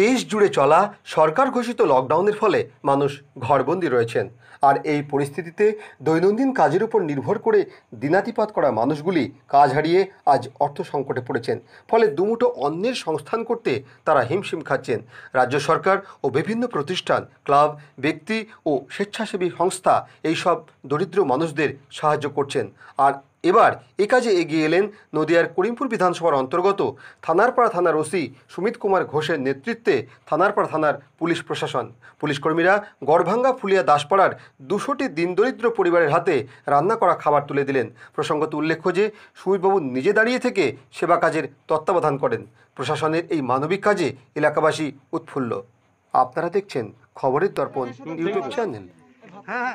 দেশ জুড়ে চলা সরকার ঘোষিত লকডাউনের ফলে মানুষ ঘরবন্দি রয়েছেন আর এই পরিস্থিতিতে দৈনন্দিন কাজের উপর নির্ভর করে দিনাতিপাত করা মানুষগুলি কাজ হারিয়ে আজ অর্থ সংকটে পড়েছেন ফলে দুমুটো অন্যের সংস্থান করতে তারা হিমশিম খাচ্ছেন রাজ্য সরকার ও বিভিন্ন প্রতিষ্ঠান ক্লাব ব্যক্তি ও স্বেচ্ছাসেবী সংস্থা এইসব দরিদ্র মানুষদের সাহায্য করছেন আর এবার এ কাজে এগিয়ে এলেন নদিয়ার করিমপুর বিধানসভার অন্তর্গত থানারপাড়া থানার ওসি সুমিত কুমার ঘোষের নেতৃত্বে থানারপাড়া থানার পুলিশ প্রশাসন পুলিশ কর্মীরা গড়ভাঙ্গা ফুলিয়া দাসপাড়ার দুশোটি দিনদরিদ্র পরিবারের হাতে রান্না করা খাবার তুলে দিলেন প্রসঙ্গত উল্লেখ্য যে সুমিতবাবু নিজে দাঁড়িয়ে থেকে সেবা কাজের তত্ত্বাবধান করেন প্রশাসনের এই মানবিক কাজে এলাকাবাসী উৎফুল্ল আপনারা দেখছেন খবরের দর্পণ ইউটিউব চ্যানেল হ্যাঁ, হ্যাঁ।